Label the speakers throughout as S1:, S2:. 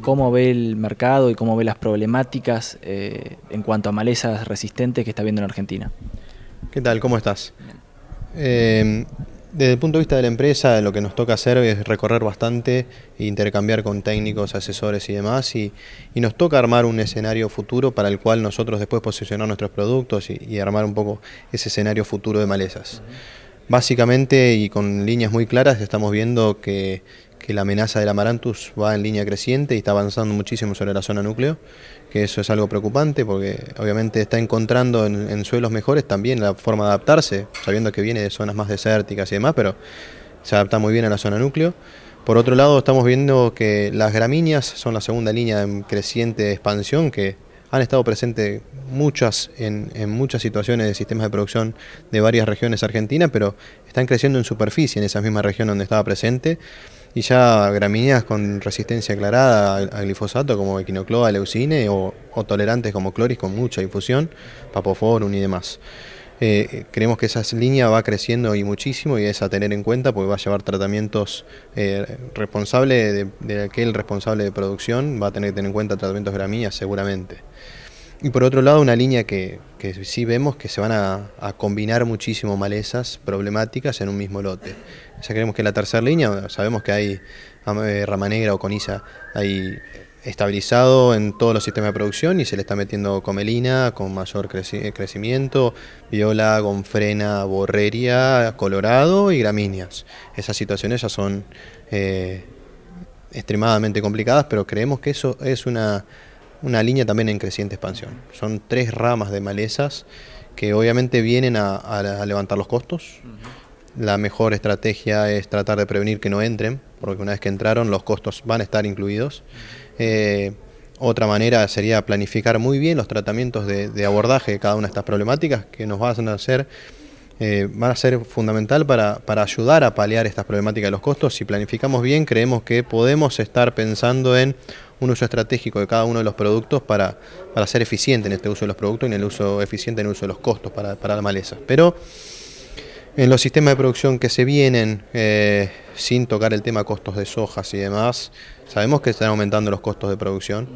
S1: cómo ve el mercado y cómo ve las problemáticas eh, en cuanto a malezas resistentes que está viendo en Argentina. ¿Qué tal? ¿Cómo estás? Em, desde el punto de vista de la empresa, lo que nos toca hacer es recorrer bastante e intercambiar con técnicos, asesores y demás, y, nos toca armar un escenario futuro para el cual nosotros después posicionar nuestros productos y, armar un poco ese escenario futuro de malezas. Básicamente y con líneas muy claras estamos viendo que que la amenaza del amaranthus va en línea creciente y está avanzando muchísimo sobre la zona núcleo, que eso es algo preocupante porque obviamente está encontrando en, suelos mejores también la forma de adaptarse, sabiendo que viene de zonas más desérticas y demás, pero se adapta muy bien a la zona núcleo. Por otro lado, estamos viendo que las gramíneas son la segunda línea en creciente expansión que han estado presentes muchas en, en, muchas situaciones de sistemas de producción de varias regiones argentinas, pero están creciendo en superficie en esa misma región donde estaba presente y ya gramíneas con resistencia aclarada al glifosato como equinocloa, leucine o, tolerantes como cloris con mucha difusión, papoforum y demás. Eh, creemos que esa línea va creciendo y muchísimo y es a tener en cuenta porque va a llevar tratamientos eh, responsables de, de, aquel responsable de producción, va a tener que tener en cuenta tratamientos gramíneas seguramente. Y por otro lado, una línea que, que sí vemos que se van a, combinar muchísimo malezas problemáticas en un mismo lote. Ya creemos que la tercera línea, sabemos que hay eh, rama negra o coniza, ahí estabilizado en todos los sistemas de producción y se le está metiendo comelina con mayor crecimiento, viola, gonfrena, borrería, colorado y gramíneas. Esas situaciones ya son eh, extremadamente complicadas, pero creemos que eso es una una línea también en creciente expansión. Son tres ramas de malezas que obviamente vienen a, levantar los costos. La mejor estrategia es tratar de prevenir que no entren, porque una vez que entraron los costos van a estar incluidos. Eh, otra manera sería planificar muy bien los tratamientos de, de abordaje de cada una de estas problemáticas que nos van a hacer eh, van a ser fundamental para, para, ayudar a paliar estas problemáticas de los costos. Si planificamos bien, creemos que podemos estar pensando en un uso estratégico de cada uno de los productos para, para ser eficiente en este uso de los productos y en el uso eficiente en el uso de los costos para, para la maleza. Pero en los sistemas de producción que se vienen, eh, sin tocar el tema costos de sojas y demás, sabemos que están aumentando los costos de producción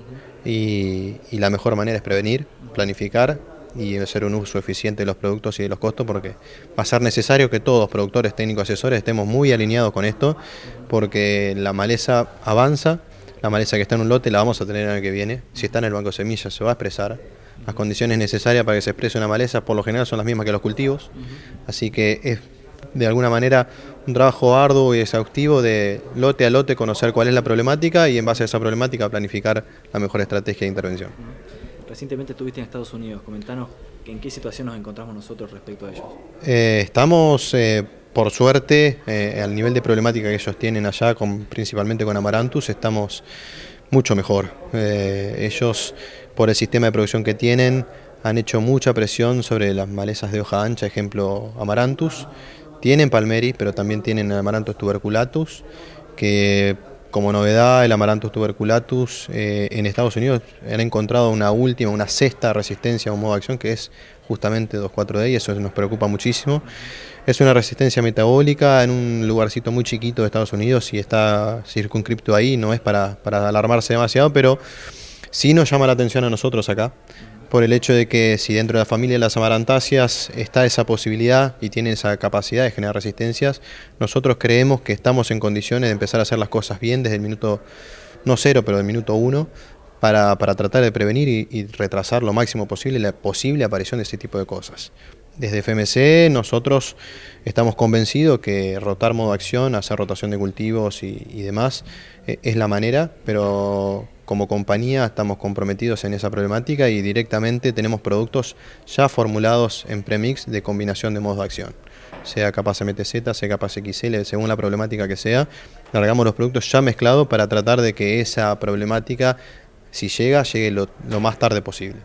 S1: y, y la mejor manera es prevenir, planificar y hacer un uso eficiente de los productos y de los costos porque va a ser necesario que todos, productores, técnicos, asesores, estemos muy alineados con esto porque la maleza avanza, la maleza que está en un lote la vamos a tener el año que viene, si está en el banco de semillas se va a expresar, las condiciones necesarias para que se exprese una maleza por lo general son las mismas que los cultivos, así que es de alguna manera un trabajo arduo y exhaustivo de lote a lote conocer cuál es la problemática y en base a esa problemática planificar la mejor estrategia de intervención recientemente estuviste en Estados Unidos. Comentanos en qué situación nos encontramos nosotros respecto a ellos. Eh, estamos, eh, por suerte, eh, al nivel de problemática que ellos tienen allá, principalmente con Amaranthus, estamos mucho mejor. ellos, por el sistema de producción que tienen, han hecho mucha presión sobre las malezas de hoja ancha, ejemplo Amaranthus. Tienen palmeris, pero también tienen Amarantus tuberculatus, que como novedad, el Amaranthus tuberculatus eh, en Estados Unidos han encontrado una última, una sexta resistencia a un modo de acción que es justamente 2,4-D y eso nos preocupa muchísimo. Es una resistencia metabólica en un lugarcito muy chiquito de Estados Unidos y está circunscripto ahí, no es para, para alarmarse demasiado, pero sí nos llama la atención a nosotros acá por el hecho de que si dentro de la familia de las amarantáceas está esa posibilidad y tiene esa capacidad de generar resistencias, nosotros creemos que estamos en condiciones de empezar a hacer las cosas bien desde el minuto, no cero, pero del minuto uno, para, tratar de prevenir y, retrasar lo máximo posible la posible aparición de ese tipo de cosas. Desde FMC nosotros estamos convencidos que rotar modo acción, hacer rotación de cultivos y, demás eh, es la manera, pero como compañía estamos comprometidos en esa problemática y directamente tenemos productos ya formulados en premix de combinación de modos de acción. Sea capaz MTZ, sea capaz XL, según la problemática que sea, largamos los productos ya mezclados para tratar de que esa problemática, si llega, llegue lo, lo más tarde posible.